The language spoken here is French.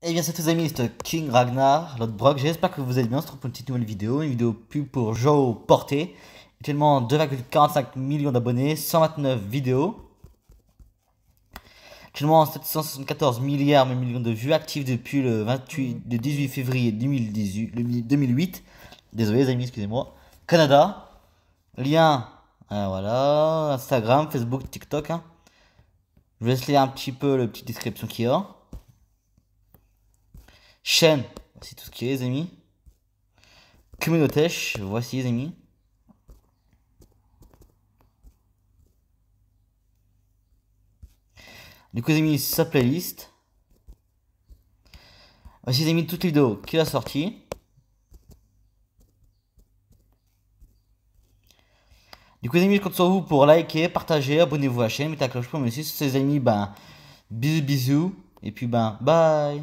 Et eh bien, c'est tous amis, c'est King Ragnar, Brock, J'espère que vous allez bien. On se retrouve pour une petite nouvelle vidéo, une vidéo pub pour Joe Porté. Actuellement 2,45 millions d'abonnés, 129 vidéos. Actuellement 774 milliards de millions de vues actives depuis le, 28, 18 février 2018, 2008. Désolé les amis, excusez-moi. Canada. Lien, euh, voilà. Instagram, Facebook, TikTok. Hein. Je vais laisser un petit peu la petite description qu'il y a chaîne, voici tout ce qui est, les amis. communauté, voici, les amis. Du coup, les amis, sa playlist. Voici, les amis, toutes les vidéos qu'il a sorti Du coup, les amis, je compte sur vous pour liker, partager, abonnez-vous à la chaîne, mettez un cloche pour me suivre. ces amis, ben, bisous, bisous, et puis ben, bye!